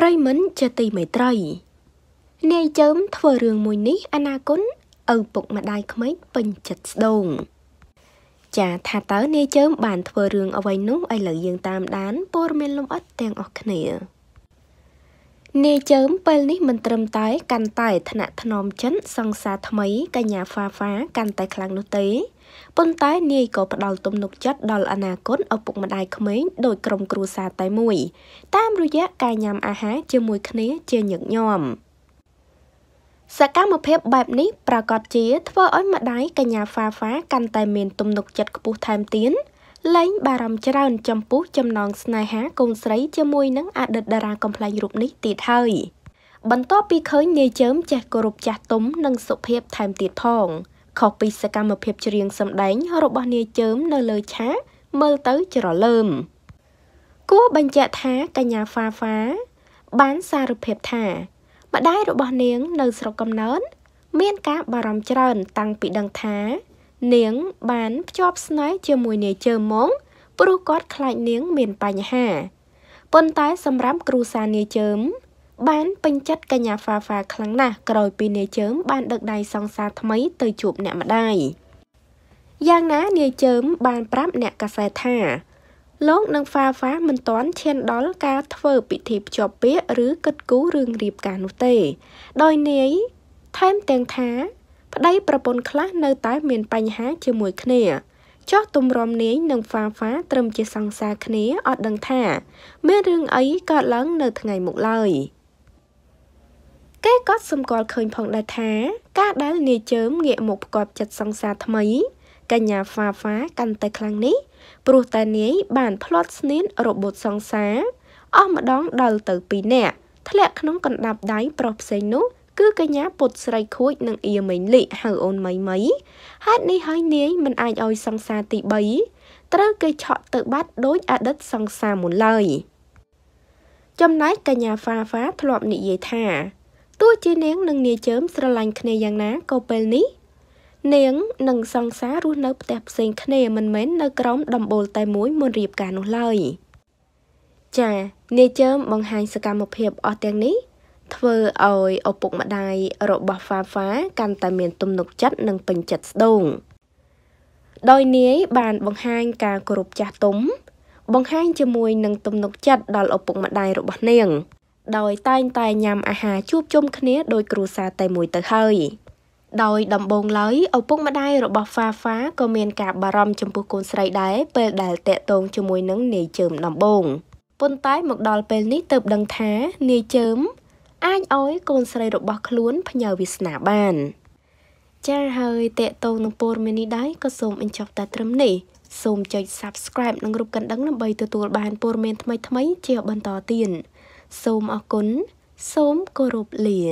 ប្រិមិនជាទីមេត្រី នាយចើមធ្វើរឿងមួយនេះអនាគុណឪពុកម្ដាយក្មេកពេញចិត្តស្ដងចាថាតើនាយចើមបានធ្វើរឿងអ្វីនោះឥឡូវយើងតាមដានព័ត៌មានលម្អិតទាំងអស់គ្នានាជើមពេលនេះមិនត្រឹមតែ កាន់តែថ្នាក់ថ្នមចិនសង្សារថ្មីកញ្ញាហ្វាហ្វាកាន់តែខ្លាំងនោះទេប៉ុន្តែ នាយក៏ផ្ដល់ទំនុកចិត្តដល់អនាគតឪពុកម្ដាយក្មេងដោយក្រុមគ្រួសារតែមួយតាមរយៈការញ៉ាំអាហារ ជាមួយគ្នា ជាញឹកញាប់សកម្មភាពបែបនេះប្រកាសជាធ្វើឲ្យម្ដាយកញ្ញាហ្វាហ្វាកាន់តែមានទំនុកចិត្តខ្ពស់ថែមទៀតលែងបារម្ភច្រើនចំពោះចំណងស្នេហាកូនស្រីជាមួយនឹងអតីតតារាកំ pl ែងរូបនេះទៀតហើយបន្ទាប់ពីឃើញនាយជើមចេះគោរពចាស់ទុំនិងសុភាពថែមទៀតផងខុសពីសកម្មភាពច្រៀងសម្ដែងរបស់នាយជើមនៅលើឆាកមើលទៅច្រឡើមគួរបញ្ជាក់ថាកញ្ញាហ្វាហ្វាបានសារភាពថាម្ដាយរបស់នាង នៅស្រុកកំណើត មានការបារម្ភច្រើន តាំងពីដឹងថានាងបានភ្ជាប់ស្នេហ៍ជាមួយនាយជើមងព្រោះគាត់ខ្លាចនាងមានបញ្ហាប៉ុន្តែសម្រាប់គ្រូសានាយជើម បានពេញចិត្តកញ្ញាហ្វាហ្វាខ្លាំងណាស់ក្រោយពីនាយជើមបានដឹកដៃសង្សារថ្មីទៅជួបអ្នកម្ដាយយ៉ាងណានាយជើមបានប្រាប់អ្នកកាសែតថាលោកនិងហ្វាហ្វាមិនទាន់ឈានដល់ការធ្វើពិធីភ្ជាប់ពាក្យឬកិត្តគូរឿងរៀបការនោះទេ ដោយនាយថែមទាំងថាប្តីប្រពន្ធខ្លះនៅតែមានបញ្ហាជាមួយគ្នាចោះទំរំនាយនិងហ្វាហ្វាត្រឹមជាសង្សារគ្នាអត់ដឹងថាមានរឿងអីកើតឡើង នៅថ្ងៃមុខឡើយគេក៏សម្គាល់ឃើញផងដែរថាការដែលនាយជើមងាកមកផ្គាប់ចិត្តសង្សារថ្មី កញ្ញាហ្វាហ្វាកាន់តែខ្លាំងនេះ ព្រោះតែនាយបាន ផ្លត់ស្នៀនរបូតសង្សារអស់ម្ដងដល់ទៅ2នាក់ធ្លាក់ក្នុងកណ្ដាប់ដៃប្រុសផ្សេងនោះគឺកញ្ញាពុតស្រីខួចនិងអៀមេងលីហៅអូនមីមីហេតុនេះហើយនាយមិនអាចឲ្យសង្សារទី3ត្រូវគេឆក់ទៅបាត់ដោយអតីតសង្សារមុនឡើយចំណែក កញ្ញាហ្វាហ្វាធ្លាប់និយាយថាទោះជានាង និង នាយជើមស្រឡាញ់គ្នាយ៉ាងណាក៏ពេលនេះនាងនិងសង្សាររស់នៅផ្ទះផ្សេងគ្នាមិនមែននៅក្រោមដំបូលតែមួយ មុនរៀបការនោះឡើយចានាយជើមបង្ហាញសកម្មភាពអស់ទាំងនេះធ្វើឲ្យឪពុកម្ដាយរបស់ហ្វាហ្វាកាន់តែមានទំនុកចិត្តនិងពេញចិត្តស្ដូងដោយនាយបានបង្ហាញការគោរពចាស់ទុំបង្ហាញជាមួយនឹងទំនុកចិត្តដល់ឪពុកម្ដាយរបស់នាងដោយតែងតែញ៉ាំអាហារជួបជុំគ្នាដោយគ្រួសារតែមួយទៅហើយដោយដំបងឡើយឪពុកម្ដាយរបស់ហ្វាហ្វាក៏មានការបារម្ភចំពោះកូនស្រីដែរពេលដែលតាក់ទងជាមួយនឹងនាយជើមដំបងប៉ុន្តែមកដល់ពេលនេះទើបដឹងថានាយជើមអាចឲ្យកូនស្រីរបស់ខ្លួនផ្ញើវាសនាបាន ចា៎ហើយតេតងនឹងព័ត៌មាននេះដែរក៏សូមអញ្ចប់តែត្រឹមនេះសូមចុច Subscribe និងរូបកណ្ដឹងដើម្បីទទួលបានព័ត៌មានថ្មីៗជា បន្តទៀតសូមអរគុណសូមគោរពលា